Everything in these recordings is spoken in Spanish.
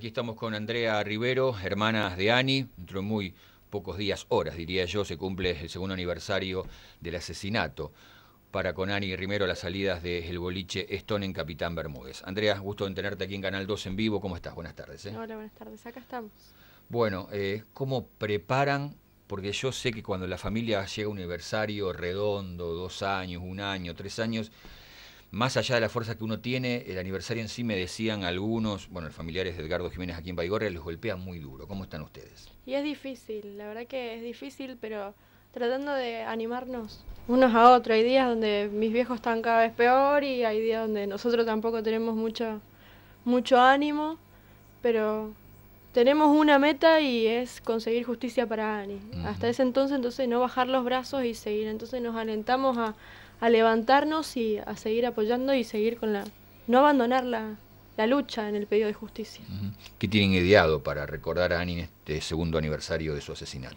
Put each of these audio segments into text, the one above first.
Aquí estamos con Andrea Rivero, hermanas de Ani. Dentro de muy pocos días, horas diría yo, se cumple el segundo aniversario del asesinato para con Ani Rivero las salidas del boliche Stone en Capitán Bermúdez. Andrea, gusto en tenerte aquí en Canal 2 en vivo. ¿Cómo estás? Buenas tardes. ¿eh? Hola, buenas tardes. Acá estamos. Bueno, eh, ¿cómo preparan? Porque yo sé que cuando la familia llega a un aniversario redondo, dos años, un año, tres años, más allá de la fuerza que uno tiene, el aniversario en sí me decían algunos, bueno, los familiares de Edgardo Jiménez aquí en Baigorria los golpea muy duro. ¿Cómo están ustedes? Y es difícil, la verdad que es difícil, pero tratando de animarnos unos a otros. Hay días donde mis viejos están cada vez peor y hay días donde nosotros tampoco tenemos mucho, mucho ánimo, pero tenemos una meta y es conseguir justicia para Ani. Hasta ese entonces, entonces, no bajar los brazos y seguir. Entonces nos alentamos a, levantarnos y a seguir apoyando y seguir con la... no abandonar la, lucha en el pedido de justicia. ¿Qué tienen ideado para recordar a Ani en este segundo aniversario de su asesinato?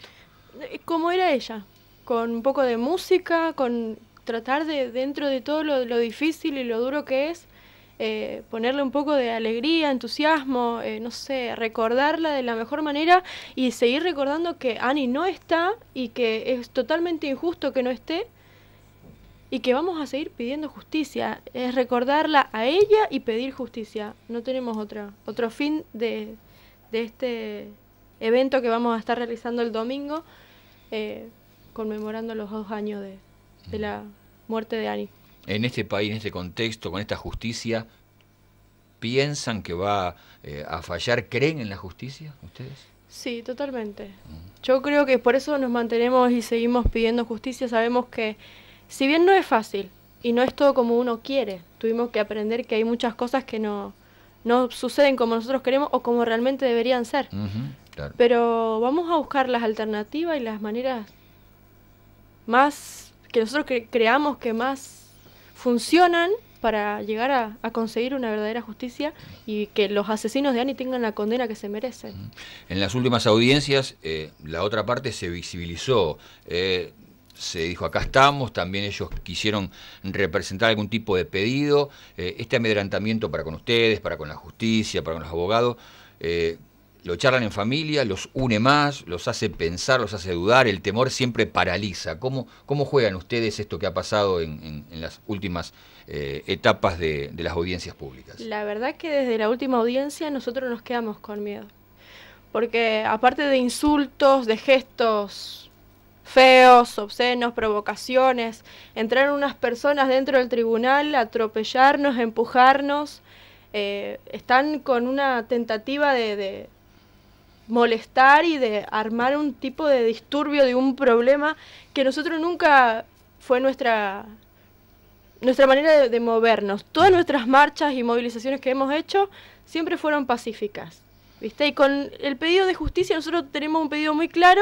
Eh, cómo era ella, con un poco de música, con tratar de, dentro de todo lo difícil y lo duro que es, eh, ponerle un poco de alegría, entusiasmo, eh, no sé, recordarla de la mejor manera y seguir recordando que Annie no está y que es totalmente injusto que no esté y que vamos a seguir pidiendo justicia. Es recordarla a ella y pedir justicia. No tenemos otra, otro fin de, este evento que vamos a estar realizando el domingo, eh, conmemorando los dos años de, de la muerte de Annie en este país, en este contexto, con esta justicia, piensan que va eh, a fallar? ¿Creen en la justicia ustedes? Sí, totalmente. Mm. Yo creo que por eso nos mantenemos y seguimos pidiendo justicia. Sabemos que, si bien no es fácil y no es todo como uno quiere, tuvimos que aprender que hay muchas cosas que no, no suceden como nosotros queremos o como realmente deberían ser. Pero vamos a buscar las alternativas y las maneras más que nosotros creamos que más funcionan para llegar a, conseguir una verdadera justicia y que los asesinos de Ani tengan la condena que se merecen. En las últimas audiencias, eh, la otra parte se visibilizó. Eh, se dijo, acá estamos, también ellos quisieron representar algún tipo de pedido, eh, este amedrantamiento para con ustedes, para con la justicia, para con los abogados, lo charlan en familia, los une más, los hace pensar, los hace dudar, el temor siempre paraliza. ¿Cómo, cómo juegan ustedes esto que ha pasado en, las últimas eh, etapas de, las audiencias públicas? La verdad que desde la última audiencia nosotros nos quedamos con miedo, porque aparte de insultos, de gestos feos, obscenos, provocaciones, entraron unas personas dentro del tribunal atropellarnos, empujarnos, eh, están con una tentativa de molestar y de armar un tipo de disturbio, de un problema que nosotros nunca fue nuestra, nuestra manera de, movernos. Todas nuestras marchas y movilizaciones que hemos hecho siempre fueron pacíficas. ¿Viste? Y con el pedido de justicia nosotros tenemos un pedido muy claro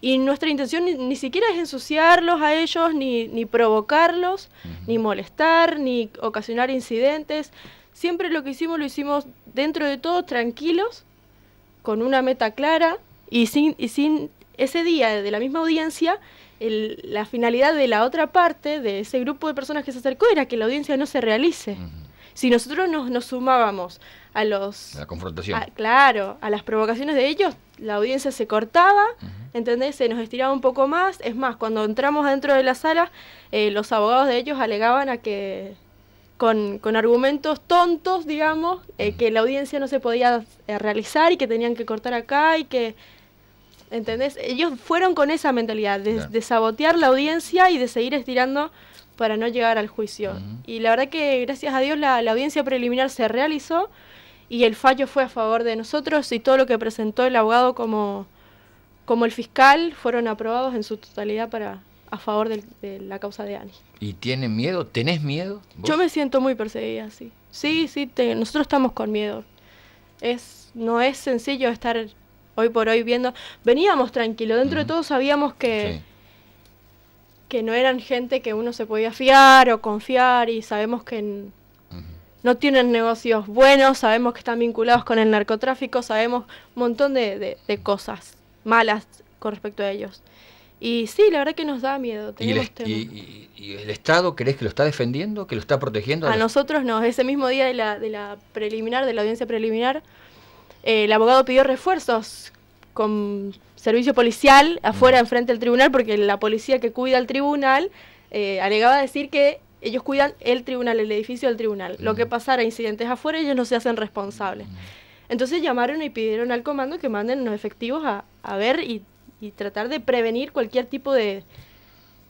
y nuestra intención ni, siquiera es ensuciarlos a ellos, ni, ni provocarlos, ni molestar, ni ocasionar incidentes. Siempre lo que hicimos lo hicimos dentro de todo tranquilos con una meta clara y sin, y sin ese día de la misma audiencia, la finalidad de la otra parte, de ese grupo de personas que se acercó, era que la audiencia no se realice. Si nosotros nos, nos sumábamos a los... la confrontación. claro, a las provocaciones de ellos, la audiencia se cortaba, ¿entendés? Se nos estiraba un poco más. Es más, cuando entramos dentro de la sala, eh, los abogados de ellos alegaban a que con, argumentos tontos, digamos, eh, que la audiencia no se podía eh, realizar y que tenían que cortar acá y que... ¿Entendés? Ellos fueron con esa mentalidad, de, sabotear la audiencia y de seguir estirando para no llegar al juicio. Y la verdad que gracias a Dios la, la, audiencia preliminar se realizó y el fallo fue a favor de nosotros y todo lo que presentó el abogado como, como el fiscal fueron aprobados en su totalidad para, a favor de, la causa de Ani. ¿Y tienen miedo? ¿Tenés miedo? Yo me siento muy perseguida, sí. Sí, sí, nosotros estamos con miedo. Es, no es sencillo estar hoy por hoy viendo. Veníamos tranquilos, dentro de todo sabíamos que, que no eran gente que uno se podía fiar o confiar y sabemos que no tienen negocios buenos, sabemos que están vinculados con el narcotráfico, sabemos un montón de, de cosas malas con respecto a ellos. Y sí, la verdad que nos da miedo. ¿Y el, Estado crees que lo está defendiendo, que lo está protegiendo? A, nosotros no. Ese mismo día de la, de la preliminar, de la audiencia preliminar, eh, el abogado pidió refuerzos con servicio policial afuera, enfrente del tribunal, porque la policía que cuida el tribunal eh, alegaba decir que ellos cuidan el tribunal, el edificio del tribunal. Lo que pasara, incidentes afuera, ellos no se hacen responsables. Entonces llamaron y pidieron al comando que manden los efectivos a, a ver y y tratar de prevenir cualquier tipo de,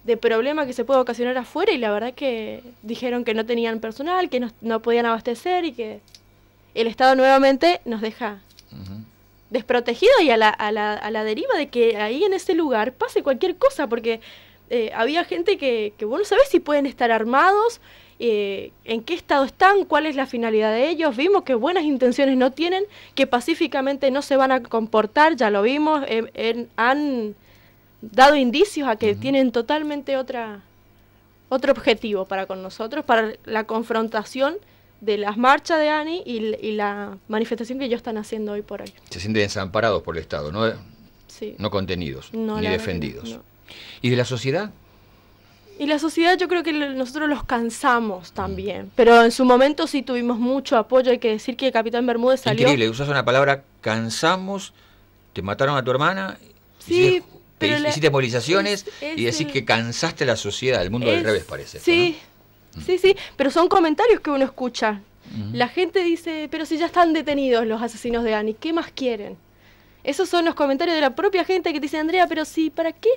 de problema que se pueda ocasionar afuera y la verdad que dijeron que no tenían personal, que no, podían abastecer y que el Estado nuevamente nos deja desprotegido desprotegidos y a la, a, la, a la deriva de que ahí en ese lugar pase cualquier cosa, porque eh, había gente que, que vos no sabés si pueden estar armados eh, en qué estado están, cuál es la finalidad de ellos. Vimos que buenas intenciones no tienen, que pacíficamente no se van a comportar, ya lo vimos, eh, han dado indicios a que tienen totalmente otra, otro objetivo para con nosotros, para la confrontación de las marchas de ANI y, la manifestación que ellos están haciendo hoy por ahí. Se sienten desamparados por el Estado, ¿no? No contenidos, ni defendidos. ¿Y de la sociedad? Y la sociedad yo creo que nosotros los cansamos también, pero en su momento sí tuvimos mucho apoyo, hay que decir que Capitán Bermúdez salió... Increíble, usas una palabra, cansamos, te mataron a tu hermana, sí, hiciste, movilizaciones y decís que cansaste la sociedad, el mundo del revés parece. Sí, sí, sí, pero son comentarios que uno escucha. La gente dice, pero si ya están detenidos los asesinos de Annie, ¿qué más quieren? Esos son los comentarios de la propia gente que te dice, Andrea, pero sí, ¿para qué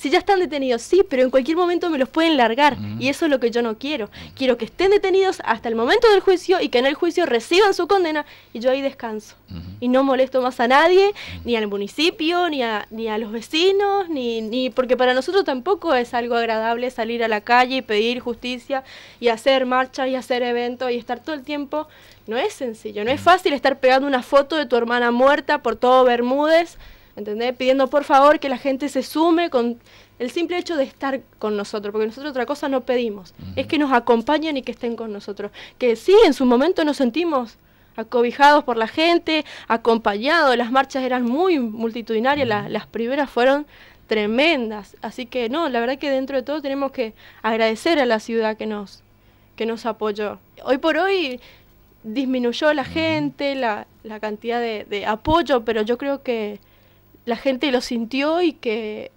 si ya están detenidos, sí, pero en cualquier momento me los pueden largar. Y eso es lo que yo no quiero. Quiero que estén detenidos hasta el momento del juicio y que en el juicio reciban su condena y yo ahí descanso. Y no molesto más a nadie, ni al municipio, ni a, ni a los vecinos, ni, ni porque para nosotros tampoco es algo agradable salir a la calle y pedir justicia y hacer marchas y hacer eventos y estar todo el tiempo no es sencillo, no es fácil estar pegando una foto de tu hermana muerta por todo Bermúdez ¿entendés? Pidiendo por favor que la gente se sume con el simple hecho de estar con nosotros, porque nosotros otra cosa no pedimos, es que nos acompañen y que estén con nosotros. Que sí, en su momento nos sentimos acobijados por la gente, acompañados, las marchas eran muy multitudinarias, las primeras fueron tremendas, así que no, la verdad que dentro de todo tenemos que agradecer a la ciudad que nos, que nos apoyó. Hoy por hoy disminuyó la gente, la, cantidad de apoyo, pero yo creo que la gente lo sintió y que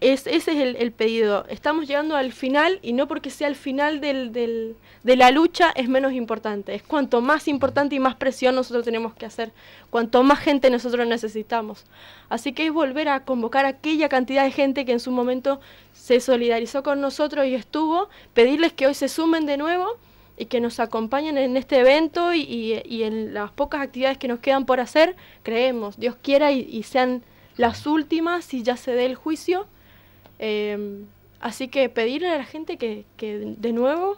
ese es el, pedido. Estamos llegando al final y no porque sea el final de la lucha es menos importante. Es cuanto más importante y más presión nosotros tenemos que hacer, cuanto más gente nosotros necesitamos. Así que es volver a convocar a aquella cantidad de gente que en su momento se solidarizó con nosotros y estuvo, pedirles que hoy se sumen de nuevo y que nos acompañen en este evento y, en las pocas actividades que nos quedan por hacer, creemos, Dios quiera y, sean las últimas si ya se dé el juicio. Eh, así que pedirle a la gente que, de nuevo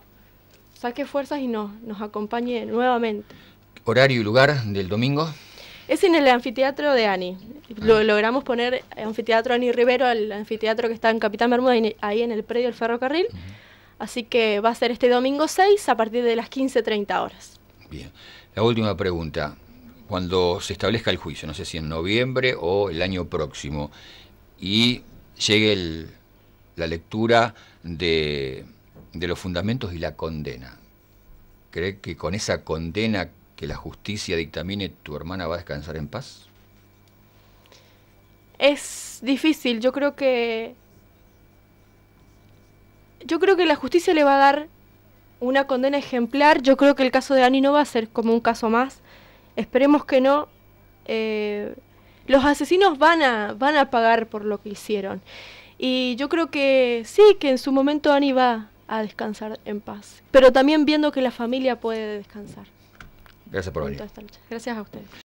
saque fuerzas y nos, nos acompañe nuevamente. ¿Horario y lugar del domingo? Es en el anfiteatro de Ani. Ah. logramos poner anfiteatro Ani Rivero, el anfiteatro que está en Capitán Bermuda, ahí en el predio del ferrocarril. Así que va a ser este domingo 6 a partir de las 15.30 horas. Bien. La última pregunta. Cuando se establezca el juicio, no sé si en noviembre o el año próximo, y llegue la lectura de, de los fundamentos y la condena, ¿cree que con esa condena que la justicia dictamine tu hermana va a descansar en paz? Es difícil, yo creo que yo creo que la justicia le va a dar una condena ejemplar. Yo creo que el caso de Ani no va a ser como un caso más. Esperemos que no. Eh, los asesinos van a, van a pagar por lo que hicieron. Y yo creo que sí, que en su momento Ani va a descansar en paz. Pero también viendo que la familia puede descansar. Gracias por venir. Gracias a ustedes.